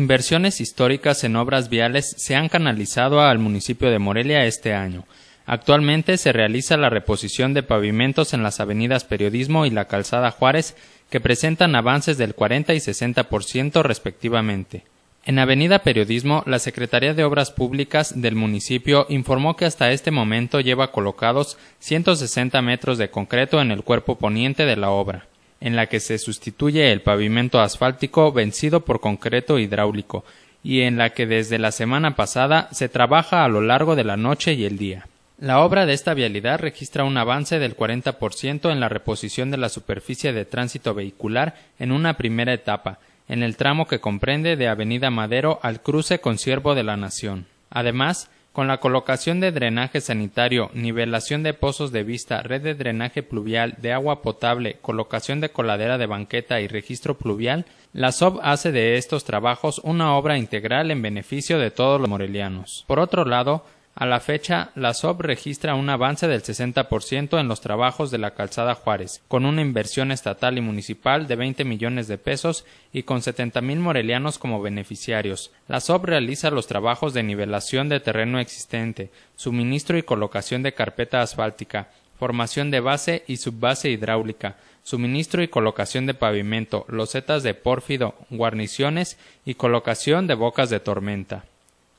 Inversiones históricas en obras viales se han canalizado al municipio de Morelia este año. Actualmente se realiza la reposición de pavimentos en las avenidas Periodismo y la Calzada Juárez, que presentan avances del 40 y 60% respectivamente. En Avenida Periodismo, la Secretaría de Obras Públicas del municipio informó que hasta este momento lleva colocados 160 metros de concreto en el cuerpo poniente de la obra en la que se sustituye el pavimento asfáltico vencido por concreto hidráulico y en la que desde la semana pasada se trabaja a lo largo de la noche y el día. La obra de esta vialidad registra un avance del 40% en la reposición de la superficie de tránsito vehicular en una primera etapa, en el tramo que comprende de Avenida Madero al cruce con Siervo de la Nación. Además, con la colocación de drenaje sanitario, nivelación de pozos de vista, red de drenaje pluvial, de agua potable, colocación de coladera de banqueta y registro pluvial, la SOB hace de estos trabajos una obra integral en beneficio de todos los morelianos. Por otro lado, a la fecha, la SOP registra un avance del 60% en los trabajos de la calzada Juárez, con una inversión estatal y municipal de 20 millones de pesos y con mil morelianos como beneficiarios. La SOP realiza los trabajos de nivelación de terreno existente, suministro y colocación de carpeta asfáltica, formación de base y subbase hidráulica, suministro y colocación de pavimento, losetas de pórfido, guarniciones y colocación de bocas de tormenta.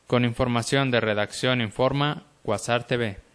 Con información de Redacción Informa, Cuasar TV.